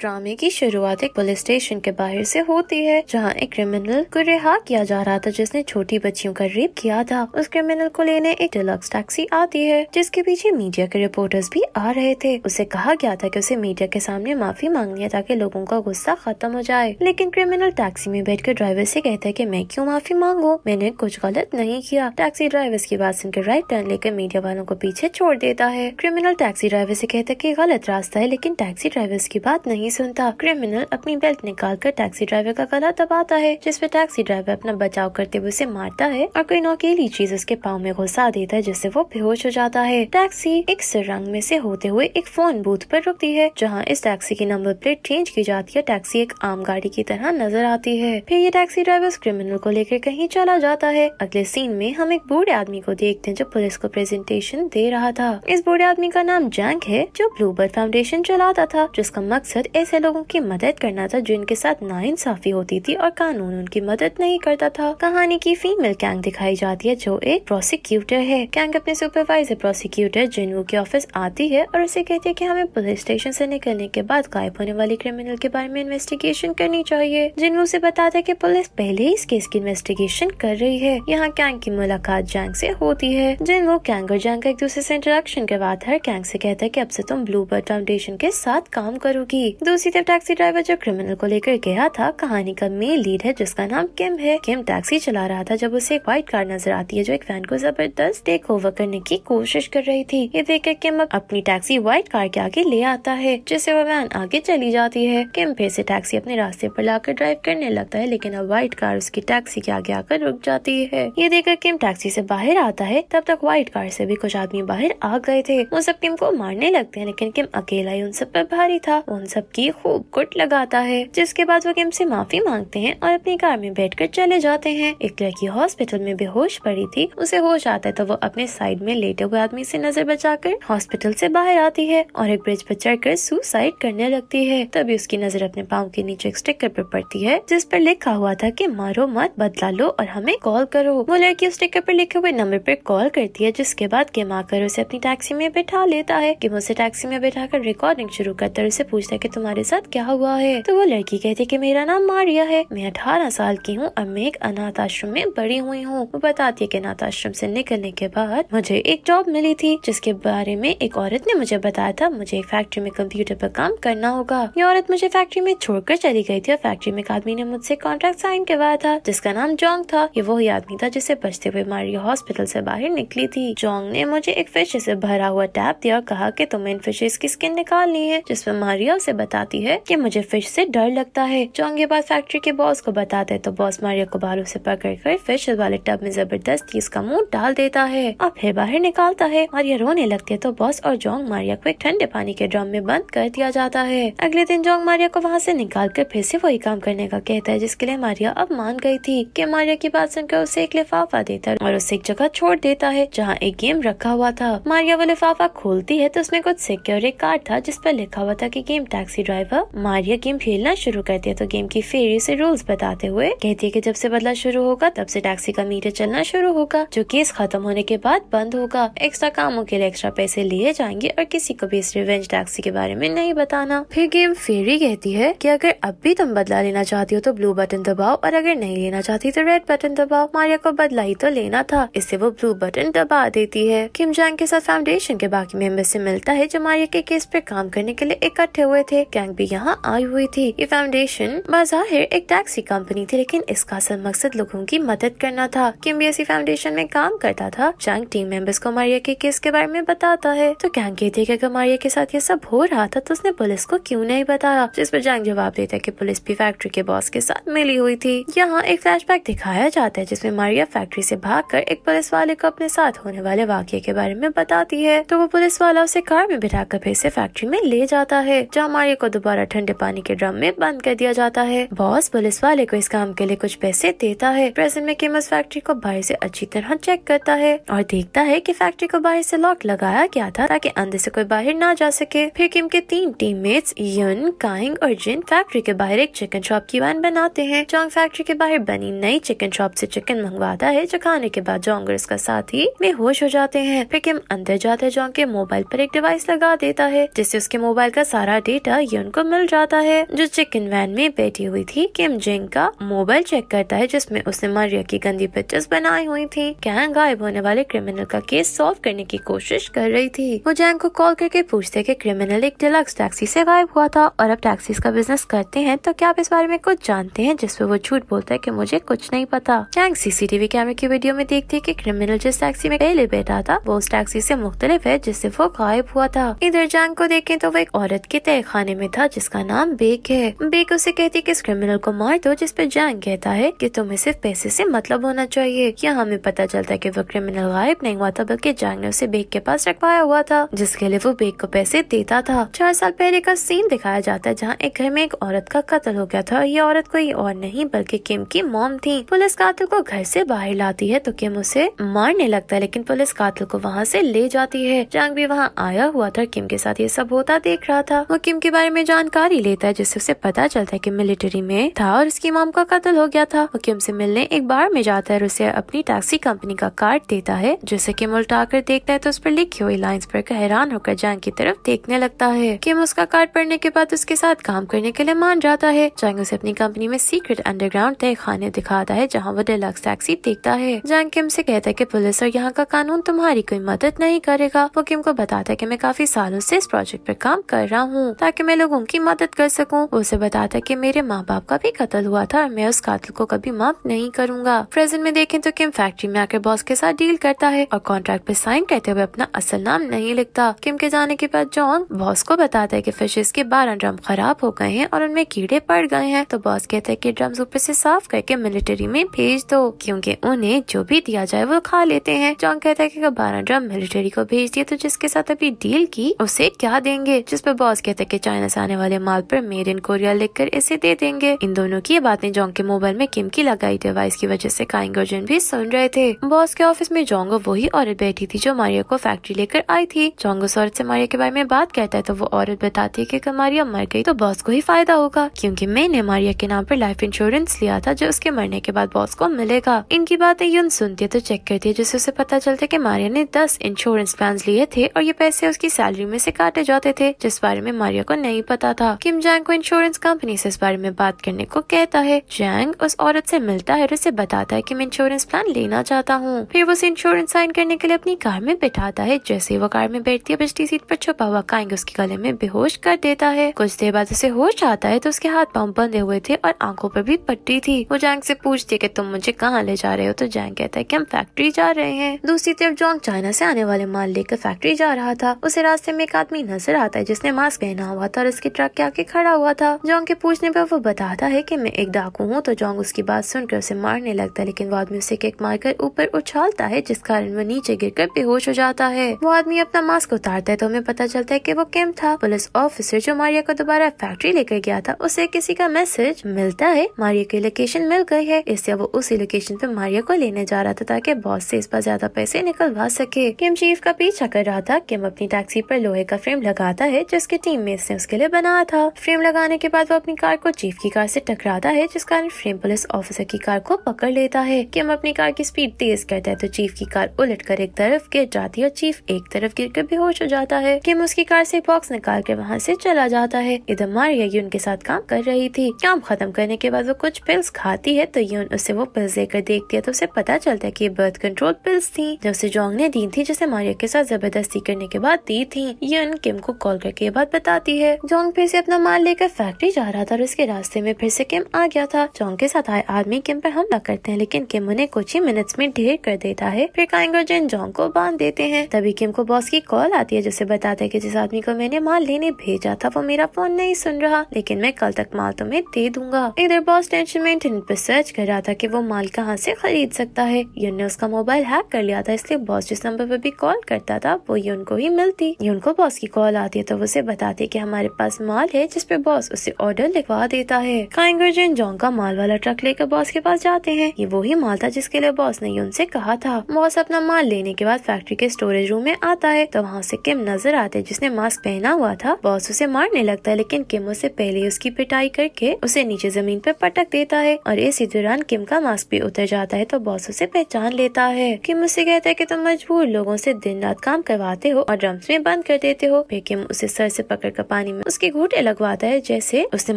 ड्रामे की शुरुआत एक पुलिस स्टेशन के बाहर से होती है जहां एक क्रिमिनल को रिहा किया जा रहा था जिसने छोटी बच्चियों का रेप किया था उस क्रिमिनल को लेने एक डिलक्स टैक्सी आती है जिसके पीछे मीडिया के रिपोर्टर्स भी आ रहे थे उसे कहा गया था कि उसे मीडिया के सामने माफी मांगनी है ताकि लोगों का गुस्सा खत्म हो जाए लेकिन क्रिमिनल टैक्सी में बैठ ड्राइवर ऐसी कहते हैं की मैं क्यूँ माफी मांगू मैंने कुछ गलत नहीं किया टैक्सी ड्राइवर की बात सुनकर राइट टर्न लेकर मीडिया वालों को पीछे छोड़ देता है क्रिमिनल टैक्सी ड्राइवर ऐसी कहता है की गलत रास्ता है लेकिन टैक्सी ड्राइवर की बात नहीं ये सुनता क्रिमिनल अपनी बेल्ट निकाल कर टैक्सी ड्राइवर का गला दबाता है जिसपे टैक्सी ड्राइवर अपना बचाव करते हुए उसे मारता है और कोई नौकेली चीज उसके पाँव में घुसा देता है जिससे वो बेहोश हो जाता है टैक्सी एक सुरंग में से होते हुए एक फोन बूथ पर रुकती है जहाँ इस टैक्सी की नंबर प्लेट चेंज की जाती है टैक्सी एक आम गाड़ी की तरह नजर आती है फिर ये टैक्सी ड्राइवर उस क्रिमिनल को लेकर कहीं चला जाता है अगले सीन में हम एक बूढ़े आदमी को देखते हैं जो पुलिस को प्रेजेंटेशन दे रहा था इस बूढ़े आदमी का नाम जैंक है जो ब्लूबर्ड फाउंडेशन चलाता था जिसका मकसद ऐसे लोगों की मदद करना था जिनके साथ नाइंसाफी होती थी और कानून उनकी मदद नहीं करता था कहानी की फीमेल कैंग दिखाई जाती है जो एक प्रोसिक्यूटर है कैंग अपने सुपरवाइजर प्रोसिक्यूटर जिनवू के ऑफिस आती है और उसे कहती है की हमें पुलिस स्टेशन ऐसी निकलने के बाद गायब होने वाली क्रिमिनल के बारे में इन्वेस्टिगेशन करनी चाहिए जिनवू ऐसी बताता है की पुलिस पहले ही इस केस की इन्वेस्टिगेशन कर रही है यहाँ कैंग की मुलाकात जैंग ऐसी होती है जिनवू कैंग और जैंग का एक दूसरे ऐसी इंटरेक्शन के बाद हर कैंग ऐसी कहता है की अब ऐसी तुम ब्लू बर्ड फाउंडेशन के साथ काम करोगी दूसरी तरफ टैक्सी ड्राइवर जो क्रिमिनल को लेकर गया था कहानी का मेन लीड है जिसका नाम किम है किम टैक्सी चला रहा था जब उसे एक व्हाइट कार नजर आती है जो एक फैन को जबरदस्त टेक ओवर करने की कोशिश कर रही थी ये देखकर किम अपनी टैक्सी व्हाइट कार के आगे ले आता है जिससे वह वैन आगे चली जाती है किम फिर से टैक्सी अपने रास्ते पर लाकर ड्राइव करने लगता है लेकिन अब व्हाइट कार उसकी टैक्सी के आगे आकर रुक जाती है ये देखकर किम टैक्सी से बाहर आता है तब तक व्हाइट कार से भी कुछ आदमी बाहर आ गए थे वो सब किम को मारने लगते हैं लेकिन किम अकेला ही उन सब पर भारी था उन सब की खूब कुट लगाता है जिसके बाद वो किम से माफी मांगते हैं और अपनी कार में बैठकर चले जाते हैं एक लड़की हॉस्पिटल में बेहोश पड़ी थी उसे होश आता है तो वो अपने साइड में लेटे हुए आदमी से नजर बचाकर हॉस्पिटल से बाहर आती है और एक ब्रिज पर चढ़कर सुसाइड करने लगती है तभी उसकी नजर अपने पाँव के नीचे एक स्टिकर पर पड़ती है जिस पर लिखा हुआ था की मारो मत बदला लो और हमें कॉल करो वो लड़की स्टिकर पर लिखे हुए नंबर पर कॉल करती है जिसके बाद किम आकर उसे अपनी टैक्सी में बैठा लेता है किम उसे टैक्सी में बैठा कर रिकॉर्डिंग शुरू करता है उसे पूछता है की तुम तुम्हारे साथ क्या हुआ है तो वो लड़की कहती है की मेरा नाम मारिया है मैं अठारह साल की हूँ अब मैं एक अनाथ आश्रम में बड़ी हुई हूँ वो बताती है की अनाथ आश्रम ऐसी निकलने के बाद मुझे एक जॉब मिली थी जिसके बारे में एक औरत ने मुझे बताया था मुझे एक फैक्ट्री में कंप्यूटर पर काम करना होगा ये औरत मुझे फैक्ट्री में छोड़कर चली गई थी और फैक्ट्री में एक आदमी ने मुझसे कॉन्ट्रैक्ट साइन करवाया था जिसका नाम जोंग था ये वही आदमी था जिसे बचते हुए मारिया हॉस्पिटल से बाहर निकली थी जोंग ने मुझे एक फिश से भरा हुआ टैप दिया और कहा कि तुम्हें इन फिशेज की स्किन निकालनी है जिसमें मारिया उसे बता बताती है कि मुझे फिश से डर लगता है बाद फैक्ट्री के बॉस को बताते हैं तो बॉस मारिया को बालों से कर फिश वाले टब में जबरदस्ती इसका मुंह डाल देता है और फिर बाहर निकालता है मारिया रोने लगती है तो बॉस और जोंग मारिया को एक ठंडे पानी के ड्रम में बंद कर दिया जाता है अगले दिन जोंग मारिया को वहाँ से निकाल कर फिर से वही काम करने का कहता है जिसके लिए मारिया अब मान गई थी कि मारिया की बात सुनकर उसे एक लिफाफा देता है और उसे एक जगह छोड़ देता है जहाँ एक गेम रखा हुआ था मारिया वो लिफाफा खोलती है तो उसमें कुछ सिक्योरिटी कार्ड था जिस पर लिखा हुआ था की game taxi driver Maria game खेलना शुरू करती है तो गेम की फेरी से रूल्स बताते हुए कहती है कि जब से बदला शुरू होगा तब से टैक्सी का मीटर चलना शुरू होगा जो केस खत्म होने के बाद बंद होगा एक्स्ट्रा कामों के लिए एक्स्ट्रा पैसे लिए जाएंगे और किसी को भी इस रिवेंज टैक्सी के बारे में नहीं बताना फिर गेम फेरी कहती है की अगर अब भी तुम बदला लेना चाहती हो तो ब्लू बटन दबाओ और अगर नहीं लेना चाहती तो रेड बटन दबाओ मारिया को बदला ही तो लेना था इससे वो ब्लू बटन दबा देती है किम जांग के साथ फाउंडेशन के बाकी मेंबर से मिलता है जो मारिया के केस पे काम करने के लिए इकट्ठे हुए थे एक गैंग भी यहाँ आई हुई थी ये फाउंडेशन बाजाहिर एक टैक्सी कंपनी थी लेकिन इसका असल मकसद लोगों की मदद करना था किम भी फाउंडेशन में काम करता था जैंग टीम मेंबर्स को मारिया के केस के बारे में बताता है तो गैंग कहती है अगर मारिया के साथ ये सब हो रहा था तो उसने पुलिस को क्यूँ नहीं बताया जिस पर जैंग जवाब देता है की पुलिस भी फैक्ट्री के बॉस के साथ मिली हुई थी यहाँ एक फ्लैश दिखाया जाता है जिसमे मारिया फैक्ट्री ऐसी भाग एक पुलिस वाले को अपने साथ होने वाले वाक्य के बारे में बताती है तो वो पुलिस वाला उसे कार में बिठा कर फिर से फैक्ट्री में ले जाता है जहाँ मारिया को दोबारा ठंडे पानी के ड्रम में बंद कर दिया जाता है बॉस पुलिस वाले को इस काम के लिए कुछ पैसे देता है प्रेजेंट में केमस फैक्ट्री को बाहर से अच्छी तरह चेक करता है और देखता है कि फैक्ट्री को बाहर से लॉक लगाया गया था ताकि अंदर से कोई बाहर ना जा सके फिर किम के तीन टीम यन काइंग और जिन फैक्ट्री के बाहर एक चिकन शॉप की वैन बनाते हैं चोंग फैक्ट्री के बाहर बनी नई चिकन शॉप से चिकन मंगवाता है जो खाने के बाद जोंग और उसका साथी बेहोश हो जाते हैं फिर किम अंदर जाते जोंग के मोबाइल पर एक डिवाइस लगा देता है जिससे उसके मोबाइल का सारा डेटा ये उनको मिल जाता है जो चिकन वैन में बैठी हुई थी किम जेंग का मोबाइल चेक करता है जिसमें उसने मारिया की गंदी पिक्चर्स बनाई हुई थी कैंग गायब होने वाले क्रिमिनल का केस सॉल्व करने की कोशिश कर रही थी वो जैंग को कॉल करके पूछते की क्रिमिनल एक डिलक्स टैक्सी ऐसी गायब हुआ था और अब टैक्सी का बिजनेस करते हैं तो क्या आप इस बारे में कुछ जानते हैं जिसपे वो झूठ बोलता है की मुझे कुछ नहीं पता जैंग सीसीटीवी कैमरे की वीडियो में देखती है की क्रिमिनल जिस टैक्सी में पहले बैठा था वो उस टैक्सी ऐसी मुख्तलिफ है जिससे वो गायब हुआ था इधर जैंग को देखे तो वो एक औरत के तय खाने में था जिसका नाम बेक है बेक उसे कहती है कि इस क्रिमिनल को मार दो जिसपे जैंग कहता है कि तुम्हें सिर्फ पैसे से मतलब होना चाहिए यहाँ हमें पता चलता है कि वो क्रिमिनल गायब नहीं हुआ था बल्कि जैंग ने उसे बेग के पास रखवाया हुआ था जिसके लिए वो बेग को पैसे देता था चार साल पहले का सीन दिखाया जाता है जहाँ एक घर में एक औरत का कत्ल हो गया था ये औरत कोई और नहीं बल्कि किम की मोम थी पुलिस कातिल को घर से बाहर लाती है तो किम उसे मारने लगता है लेकिन पुलिस कातिल को वहाँ से ले जाती है जैंग भी वहाँ आया हुआ था किम के साथ ये सब होता देख रहा था वो किम के बारे बारे में जानकारी लेता है जिससे उसे पता चलता है कि मिलिट्री में था और उसकी माम का कत्ल हो गया था किम से मिलने एक बार में जाता है और उसे अपनी टैक्सी कंपनी का कार्ड देता है जिसे किम उल्टाकर देखता है तो उस पर लिखी हुई लाइन्स पर हैरान होकर जैंग की तरफ देखने लगता है किम उसका कार्ड पढ़ने के बाद उसके साथ काम करने के लिए मान जाता है जैंग उसे अपनी कंपनी में सीक्रेट अंडरग्राउंड तय खाने दिखाता है जहाँ वो डिलक्स टैक्सी देखता है जैंग किम से कहता है की पुलिस और यहाँ का कानून तुम्हारी कोई मदद नहीं करेगा वो किम को बताता है की मैं काफी सालों से इस प्रोजेक्ट पर काम कर रहा हूँ ताकि मैं मैं लोग उनकी मदद कर सकूं वो उसे बताता कि मेरे माँ बाप का भी कत्ल हुआ था और मैं उस कतल को कभी माफ नहीं करूंगा प्रेजेंट में देखें तो किम फैक्ट्री में आकर बॉस के साथ डील करता है और कॉन्ट्रैक्ट पे साइन करते हुए अपना असल नाम नहीं लिखता किम के जाने के बाद जॉन बॉस को बताता है की फिशेज के बारह ड्रम खराब हो गए हैं और उनमें कीड़े पड़ गए हैं तो बॉस कहता है की ड्रम्स ऊपर से साफ करके मिलिट्री में भेज दो क्यूँकी उन्हें जो भी दिया जाए वो खा लेते हैं जॉन कहता है की अगर बारह ड्रम मिलिट्री को भेज दिए तो जिसके साथ अभी डील की उसे क्या देंगे जिसपे बॉस कहते हैं की चाइना माइनस आने वाले माल पर मेड इन कोरिया लिखकर इसे दे देंगे इन दोनों की बातें जोंग के मोबाइल में किम की लगाई डिवाइस की वजह से काइंग और भी सुन रहे थे बॉस के ऑफिस में जोंगो वही औरत बैठी थी जो मारिया को फैक्ट्री लेकर आई थी जोंगो औरत से मारिया के बारे में बात कहता है तो वो औरत बताती है की मारिया मर गयी तो बॉस को ही फायदा होगा क्यूँकी मैंने मारिया के नाम आरोप लाइफ इंश्योरेंस लिया था जो उसके मरने के बाद बॉस को मिलेगा इनकी बातें यून सुनती है तो चेक करती है जिससे उसे पता चलता है की मारिया ने दस इंश्योरेंस प्लान लिए थे और ये पैसे उसकी सैलरी में ऐसी काटे जाते थे जिस बारे में मारिया को नहीं नहीं पता था किम जैंग को इंश्योरेंस कंपनी से इस बारे में बात करने को कहता है जैंग उस औरत से मिलता है और उसे बताता है कि मैं इंश्योरेंस प्लान लेना चाहता हूँ फिर वो उसे इंश्योरेंस साइन करने के लिए अपनी कार में बैठाता है जैसे वो कार में बैठती है बिजली सीट पर छुपा हुआ कांग उसके गले में बेहोश कर देता है कुछ देर बाद उसे होश आता है तो उसके हाथ पाँव बंधे हुए थे और आंखों पर भी पट्टी थी वो जैंग से पूछती है की तुम मुझे कहाँ ले जा रहे हो तो जैंग कहता है की हम फैक्ट्री जा रहे हैं दूसरी तरफ जोंग चाइना से आने वाले माल लेकर फैक्ट्री जा रहा था उसे रास्ते में एक आदमी नजर आता है जिसने मास्क पहना हुआ था और उसके ट्रक के आगे खड़ा हुआ था जोंग के पूछने पर वो बताता है की मैं एक डाकू हूँ तो जोंग उसकी बात सुनकर उसे मारने लगता है लेकिन वो आदमी उसे केक मारकर ऊपर उछालता है जिस कारण वो नीचे कर बेहोश हो जाता है वो आदमी अपना मास्क उतारता है तो हमें पता चलता है की वो कैम्प था पुलिस ऑफिसर जो मारिया को दोबारा फैक्ट्री लेकर गया था उसे किसी का मैसेज मिलता है मारिया की लोकेशन मिल गई है इससे वो उसी लोकेशन पे मारिया को लेने जा रहा था ताकि बॉस से इस पर ज्यादा पैसे निकलवा सके किम चीफ का पीछा कर रहा था किम अपनी टैक्सी पर लोहे का फ्रेम लगाता है जिसके टीम में उसने के लिए बनाया था फ्रेम लगाने के बाद वो अपनी कार को चीफ की कार से टकराता है जिस कारण फ्रेम पुलिस ऑफिसर की कार को पकड़ लेता है कि हम अपनी कार की स्पीड तेज करते हैं तो चीफ की कार उलट कर एक तरफ गिर जाती है और चीफ एक तरफ गिर कर बेहोश हो जाता है किम उसकी कार से बॉक्स निकाल कर वहाँ से चला जाता है इधर मारिया यून के साथ काम कर रही थी काम खत्म करने के बाद वो कुछ पिल्स खाती है तो यून उसे वो पिल्स देकर देखती है तो उसे पता चलता है की बर्थ कंट्रोल पिल्स थी जो उसे जोंग ने दी थी जिसे मारिया के साथ जबरदस्ती करने के बाद दी थी यून किम को कॉल करके ये बात बताती है है जोंग फिर से अपना माल लेकर फैक्ट्री जा रहा था और उसके रास्ते में फिर से किम आ गया था जोंग के साथ आए आदमी किम पर हमला करते हैं लेकिन किम उन्हें कुछ ही मिनट्स में ढेर कर देता है फिर जिन जोंग को बांध देते हैं तभी किम को बॉस की कॉल आती है जिसे बताते हैं की जिस आदमी को मैंने माल लेने भेजा था वो मेरा फोन नहीं सुन रहा लेकिन मैं कल तक माल तुम्हें दे दूंगा इधर बॉस टेंशन में इंटरनेट पर सर्च कर रहा था की वो माल कहाँ से खरीद सकता है यून ने उसका मोबाइल हैक कर लिया था इसलिए बॉस जिस नंबर पर भी कॉल करता था वो यून को ही मिलती यून को बॉस की कॉल आती है तो उसे बताते की हमारे हमारे पास माल है जिस पे बॉस उसे ऑर्डर लिखवा देता है काइंगर जिन जोंग का माल वाला ट्रक लेकर बॉस के पास जाते हैं ये वही माल था जिसके लिए बॉस ने उनसे कहा था बॉस अपना माल लेने के बाद फैक्ट्री के स्टोरेज रूम में आता है तो वहाँ ऐसी किम नजर आते जिसने मास्क पहना हुआ था बॉस उसे मारने लगता है लेकिन किम उसे पहले उसकी पिटाई करके उसे नीचे जमीन आरोप पटक देता है और इसी दौरान किम का मास्क भी उतर जाता है तो बॉस उसे पहचान लेता है किम उसे कहता है कि तुम मजबूर लोगों से दिन रात काम करवाते हो और ड्रम्स में बंद कर देते हो फिर किम उसे सर से कर पानी में उसके घूटे लगवाता है जैसे उसने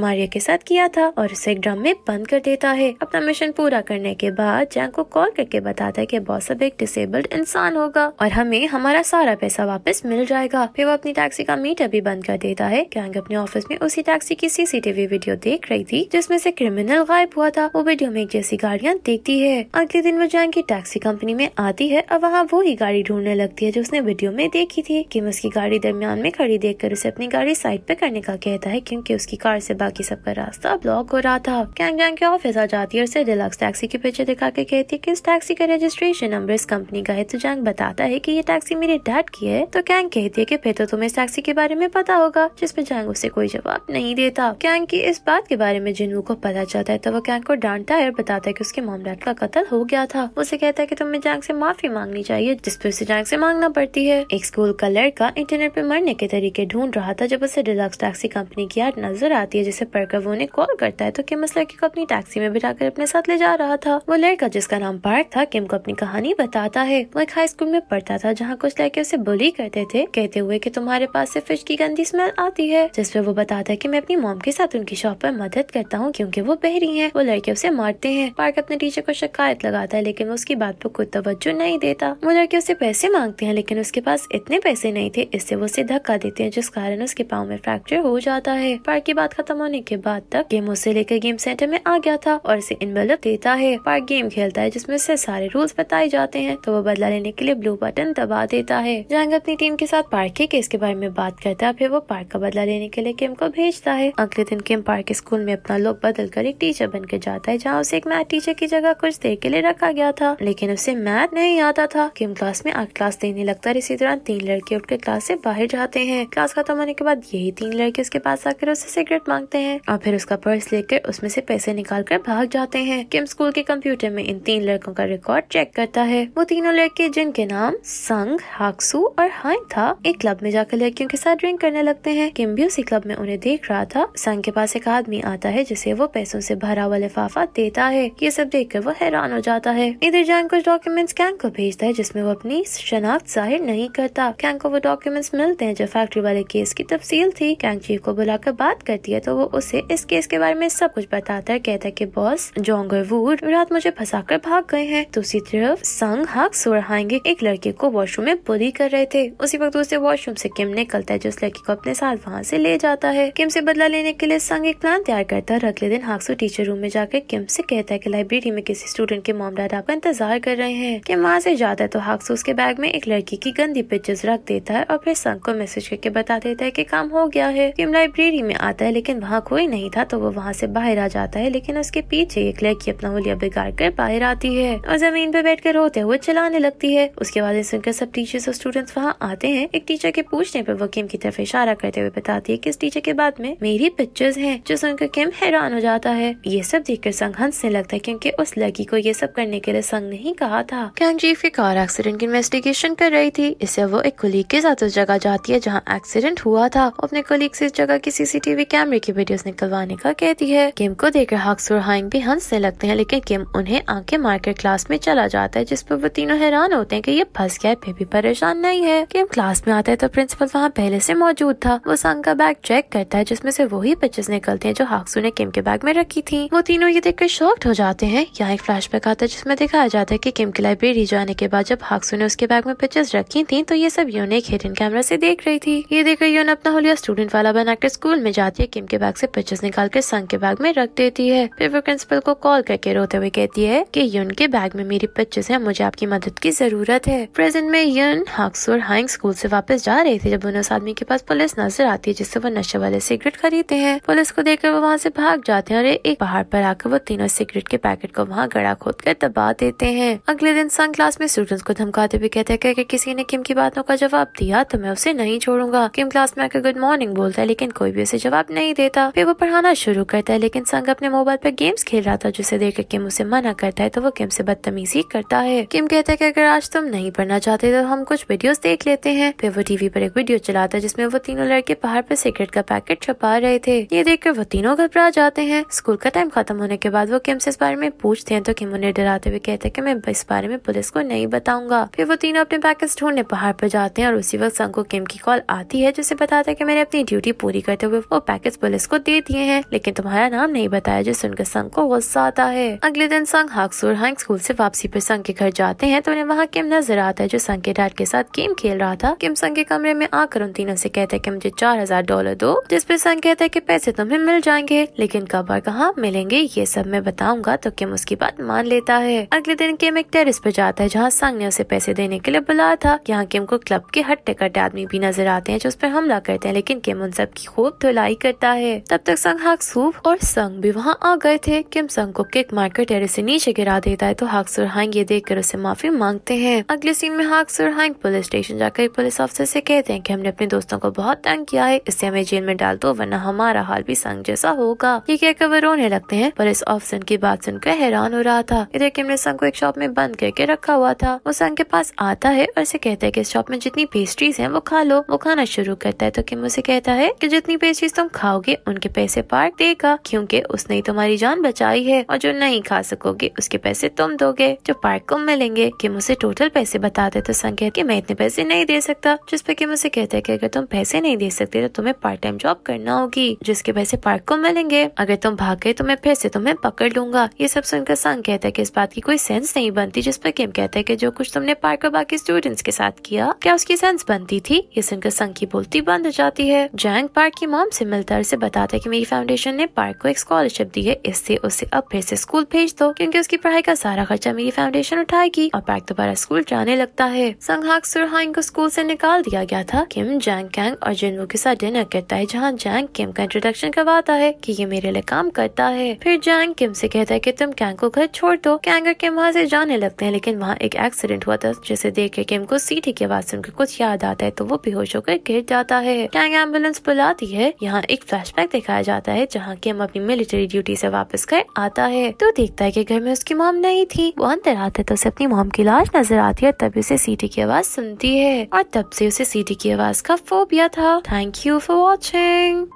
मारिया के साथ किया था और उसे एक ड्रम में बंद कर देता है अपना मिशन पूरा करने के बाद जैंग को कॉल करके बताता है की बॉस अब एक डिसेबल्ड इंसान होगा और हमें हमारा सारा पैसा वापस मिल जाएगा फिर वो अपनी टैक्सी का मीटर भी बंद कर देता है जैंग अपने ऑफिस में उसी टैक्सी की सीसीटीवी वीडियो देख रही थी जिसमे से क्रिमिनल गायब हुआ था वो वीडियो में एक जैसी गाड़ियाँ देखती है अगले दिन वो जैंग की टैक्सी कंपनी में आती है और वहाँ वो ही गाड़ी ढूंढने लगती है जो उसने वीडियो में देखी थी की उसकी गाड़ी दरमियान में खड़ी देख कर उसे अपनी गाड़ी साइड पे करने का कहता है क्योंकि उसकी कार से बाकी सबका रास्ता ब्लॉक हो रहा था गैंग गैंग के ऑफिस आ जाती है और डिलक्स टैक्सी के पीछे दिखा के कहती है कि इस टैक्सी का रजिस्ट्रेशन नंबर इस कंपनी का है तो जैंग बताता है की ये टैक्सी मेरे डैड की है तो कैंग कहती है की फिर तो तुम्हें इस टैक्सी के बारे में पता होगा जिसमे जैंग उसे कोई जवाब नहीं देता कैंग की इस बात के बारे में जिनू को पता चलता है तो वो कैंग को डांटता है और बताता है की उसके मॉम डैड का कतल हो गया था उसे कहता है की तुम्हें जैंग से माफी मांगनी चाहिए जिसपे उसे जैंग से मांगना पड़ती है एक स्कूल का लड़का इंटरनेट पे मरने के तरीके ढूंढ रहा था जब उसे डिलक्स टैक्सी कंपनी की याद नजर आती है जिसे पढ़कर वो उन्हें कॉल करता है तो किम उस लड़की को अपनी टैक्सी में बिठाकर अपने साथ ले जा रहा था वो लड़का जिसका नाम पार्क था किम को अपनी कहानी बताता है वो एक हाई स्कूल में पढ़ता था जहाँ कुछ लड़के उसे बोली करते थे कहते हुए की तुम्हारे पास से फिश की गंदी स्मेल आती है जिसपे वो बताता है की मैं अपनी मोम के साथ उनकी शॉप पर मदद करता हूँ क्यूँकी वो बहरी है वो लड़के उसे मारते हैं पार्क अपने टीचर को शिकायत लगाता है लेकिन वो उसकी बात पर कोई तवज्जो नहीं देता वो लड़के उसे पैसे मांगते हैं लेकिन उसके पास इतने पैसे नहीं थे इससे वो उसे धक्का देते हैं जिस कारण उसके पाँव में फ्रैक्चर हो जाता है पार्क की बात खत्म होने के बाद तक गेम उसे लेकर गेम सेंटर में आ गया था और इसे इनवेलप देता है पार्क गेम खेलता है जिसमे उसे सारे रूल्स बताए जाते हैं तो वो बदला लेने के लिए ब्लू बटन दबा देता है जैंग अपनी टीम के साथ पार्क के केस के बारे में बात करता है फिर वो पार्क का बदला लेने के लिए गेम को भेजता है अगले दिन गेम पार्क स्कूल में अपना लोग बदल कर एक टीचर बन के जाता है जहाँ उसे एक मैथ टीचर की जगह कुछ देर के लिए रखा गया था लेकिन उसे मैथ नहीं आता था गेम क्लास में आठ क्लास देने लगता है इसी दौरान तीन लड़के उठ के क्लास से बाहर जाते हैं क्लास खत्म होने के बाद यही तीन लड़के उसके पास आकर उसे सिगरेट मांगते हैं और फिर उसका पर्स लेकर उसमें से पैसे निकाल कर भाग जाते हैं किम स्कूल के कंप्यूटर में इन तीन लड़कों का रिकॉर्ड चेक करता है वो तीनों लड़के जिनके नाम संग हाकसू और हाइन था एक क्लब में जाकर लड़कियों के साथ ड्रिंक करने लगते हैं किम भी उसी क्लब में उन्हें देख रहा था संग के पास एक आदमी आता है जिसे वो पैसों से भरा हुआ लिफाफा देता है ये सब देख कर वो हैरान हो जाता है इधर जान कुछ डॉक्यूमेंट्स कैंग को भेजता है जिसमें वो अपनी शनाख्त जाहिर नहीं करता कैंग को वो डॉक्यूमेंट्स मिलते हैं जो फैक्ट्री वाले केस की तफसील थी कैंग चीफ को बुलाकर बात करती है तो वो उसे इस केस के बारे में सब कुछ बताता है कहता है कि बॉस जोंगर वूड रात मुझे फंसा कर भाग गए हैं दूसरी तरफ संग हक सुरहाएंगे एक लड़के को वॉशरूम में बुरी कर रहे थे उसी वक्त उसे वॉशरूम से किम निकलता है जो उस लड़की को अपने साथ वहाँ से ले जाता है किम से बदला लेने के लिए संग एक प्लान तैयार करता है और अगले दिन हाक्सू टीचर रूम में जाकर किम से कहता है की लाइब्रेरी में किसी स्टूडेंट के मॉम आपका इंतजार कर रहे हैं किम वहाँ से जाता है तो हाक्सू उसके बैग में एक लड़की की गंदी पिक्चर्स रख देता है और फिर संग को मैसेज करके बता देता है की काम हो गया है टिम लाइब्रेरी में आता है लेकिन वहाँ कोई नहीं था तो वो वहाँ से बाहर आ जाता है लेकिन उसके पीछे एक लड़की अपना उलिया बिगाड़ कर बाहर आती है और जमीन पर बैठ कर रोते हुए चलाने लगती है उसके बाद सुनकर सब टीचर्स और स्टूडेंट्स वहाँ आते हैं एक टीचर के पूछने पर वो किम की तरफ इशारा करते हुए बताती है की इस टीचर के बाद में मेरी पिक्चर्स है जो सुनकर किम हैरान हो जाता है ये सब देख कर संग हंसने लगता है क्यूँकी उस लड़की को ये सब करने के लिए संग नहीं कहा था कैंग चीफ एक कार एक्सीडेंट की इन्वेस्टिगेशन कर रही थी इससे वो एक कुलीग के साथ उस जगह जाती है जहाँ एक्सीडेंट हुआ था अपने कोलीग से इस जगह की सीसीटीवी कैमरे की वीडियोस निकलवाने का कहती है किम को देखकर हाक्सुर हाइंग भी हंसने लगते हैं लेकिन किम उन्हें आंखें मारकर क्लास में चला जाता है जिस पर वो तीनों हैरान होते हैं कि ये फंस गया है भी परेशान नहीं है किम क्लास में आता है तो प्रिंसिपल वहाँ पहले से मौजूद था वो संग का बैग चेक करता है जिसमे से वही पिक्चर्स निकलते हैं जो हाकसू ने किम के बैग में रखी थी वो तीनों ये देखकर शॉक्ट हो जाते हैं यहाँ एक फ्लैश बैक आता है जिसमे दिखाया जाता है की किम की लाइब्रेरी जाने के बाद जब हाकसू ने उसके बैग में पिक्चर्स रखी थी तो ये सब यून एक हिडन कैमरा से देख रही थी ये देखकर यून अपना होलिया स्टूडेंट वाला बनाकर स्कूल में जाती है किम के बैग से पिक्चर्स निकाल कर संग के बैग में रख देती है फिर वो प्रिंसिपल को कॉल करके रोते हुए कहती है कि यून के बैग में मेरी पिक्चर्स है मुझे आपकी मदद की जरूरत है प्रेजेंट में यून हक्स और हाइंग स्कूल से वापस जा रहे थे जब उन्हें उस आदमी के पास पुलिस नजर आती है जिससे वो नशे वाले सिगरेट खरीदते हैं पुलिस को देखकर वो वहाँ से भाग जाते हैं और एक पहाड़ पर आकर वो तीनों सिगरेट के पैकेट को वहाँ गड़ा खोद कर दबा देते हैं अगले दिन संग क्लास में स्टूडेंट्स को धमकाते हुए कहते हैं कि किसी ने किम की बातों का जवाब दिया तो मैं उसे नहीं छोड़ूंगा किम क्लास में आकर गुड मॉर्निंग मॉर्निंग बोलता है लेकिन कोई भी उसे जवाब नहीं देता फिर वो पढ़ाना शुरू करता है लेकिन संग अपने मोबाइल पर गेम्स खेल रहा था जिसे देख किम उसे मना करता है तो वो किम से बदतमीजी करता है किम कहता है कि अगर आज तुम नहीं पढ़ना चाहते तो हम कुछ वीडियोस देख लेते हैं फिर वो टीवी पर एक वीडियो चलाता है जिसमें वो तीनों लड़के पहाड़ पर सिगरेट का पैकेट छपा रहे थे ये देख वो तीनों घबरा जाते हैं स्कूल का टाइम खत्म होने के बाद वो किम से इस बारे में पूछते हैं तो किम उन्हें डराते हुए कहते हैं कि मैं इस बारे में पुलिस को नहीं बताऊंगा फिर वो तीनों अपने पैकेट ढूंढने पहाड़ पर जाते हैं और उसी वक्त संग को किम की कॉल आती है जिसे बताता है की मेरे अपनी ड्यूटी पूरी करते हुए वो पैकेज पुलिस को दे दिए हैं लेकिन तुम्हारा नाम नहीं बताया जो सुनकर संघ को गुस्सा आता है अगले दिन संघ हाकसूर हंग स्कूल से वापसी पर संघ के घर जाते हैं तो उन्हें वहाँ किम नजर आता है जो संघ के डैड के साथ गेम खेल रहा था किम संघ के कमरे में आकर उन तीनों से कहते हैं की मुझे चार हजार डॉलर दो जिसपे संघ कहता है की पैसे तुम्हें मिल जाएंगे लेकिन कब और कहाँ मिलेंगे ये सब मैं बताऊंगा तो किम उसकी बात मान लेता है अगले दिन किम एक टेरिस पर जाता है जहाँ संघ ने उसे पैसे देने के लिए बुलाया था यहाँ किम को क्लब के हट्टे कट्टे आदमी भी नजर आते हैं जो उस पर हमला करते हैं लेकिन सिंह के मनसब की खूब धुलाई करता है तब तक संग सूफ और संग भी वहाँ आ गए थे किम संग को किक मारकर टेरिस ऐसी नीचे गिरा देता है तो हाक हांग ये देख कर उसे माफी मांगते हैं अगले सीन में हाकसुर हांग पुलिस स्टेशन जाकर एक पुलिस ऑफिसर ऐसी कहते हैं की हमने अपने दोस्तों को बहुत तंग किया है इससे हमें जेल में डाल दो वरना हमारा हाल भी संग जैसा होगा ये कहकर वो रोने लगते हैं पुलिस ऑफिसर की बात सुनकर हैरान हो रहा था इधर किम ने संग को एक शॉप में बंद करके रखा हुआ था वो संग के पास आता है और उसे कहता है की इस शॉप में जितनी पेस्ट्रीज है वो खा लो वो खाना शुरू करता है तो किम उसे कहता है कि जितनी पेस्ट्रीज तुम खाओगे उनके पैसे पार्क देगा क्योंकि उसने तुम्हारी जान बचाई है और जो नहीं खा सकोगे उसके पैसे तुम दोगे जो पार्क को मिलेंगे कि मुझे टोटल पैसे बता दे तो संकेत कि मैं इतने पैसे नहीं दे सकता जिसपे की मुझसे कहता है की अगर तुम पैसे नहीं दे सकते तो तुम्हें पार्ट टाइम जॉब करना होगी जिसके पैसे पार्क को मिलेंगे अगर तुम भाग गए तो मैं फिर से तुम्हें पकड़ लूंगा ये सब सुनकर संग कहता है की इस बात की कोई सेंस नहीं बनती जिसपे किम कहता है की जो कुछ तुमने पार्क और बाकी स्टूडेंट्स के साथ किया क्या उसकी सेंस बनती थी ये सुनकर संग की बोलती बंद हो जाती है होती है जैंग पार्क की मॉम से मिलता है उसे बताता है की मेरी फाउंडेशन ने पार्क को एक स्कॉलरशिप दी है इससे उसे अब फिर से स्कूल भेज दो क्यूँकी उसकी पढ़ाई का सारा खर्चा मेरी फाउंडेशन उठाएगी और पार्क दोबारा स्कूल जाने लगता है संघाक सुरहाइन को स्कूल ऐसी निकाल दिया गया था किम जैंग कैंग और जिनवो के साथ डिनर करता है जहाँ जैंग किम का इंट्रोडक्शन करवाता है की ये मेरे लिए काम करता है फिर जैंग किम ऐसी कहता है की तुम कैंग को घर छोड़ दो कैंग और किम वहाँ ऐसी जाने लगते हैं लेकिन वहाँ एक एक्सीडेंट हुआ था जिसे देख के किम को सीटी की आवाज सुनकर कुछ याद आता है तो वो बेहोश होकर गिर जाता है कैंग एम्बुलेंस बुलाती है यहाँ एक फ्लैशबैक दिखाया जाता है जहाँ की हम अपनी मिलिट्री ड्यूटी से वापस कर आता है तो देखता है की घर में उसकी मोम नहीं थी वो अंदर आता तो उसे अपनी मोम की लाश नजर आती है तभी उसे सीटी की आवाज सुनती है और तब से उसे सीटी की आवाज का फोबिया था थैंक यू फॉर वॉचिंग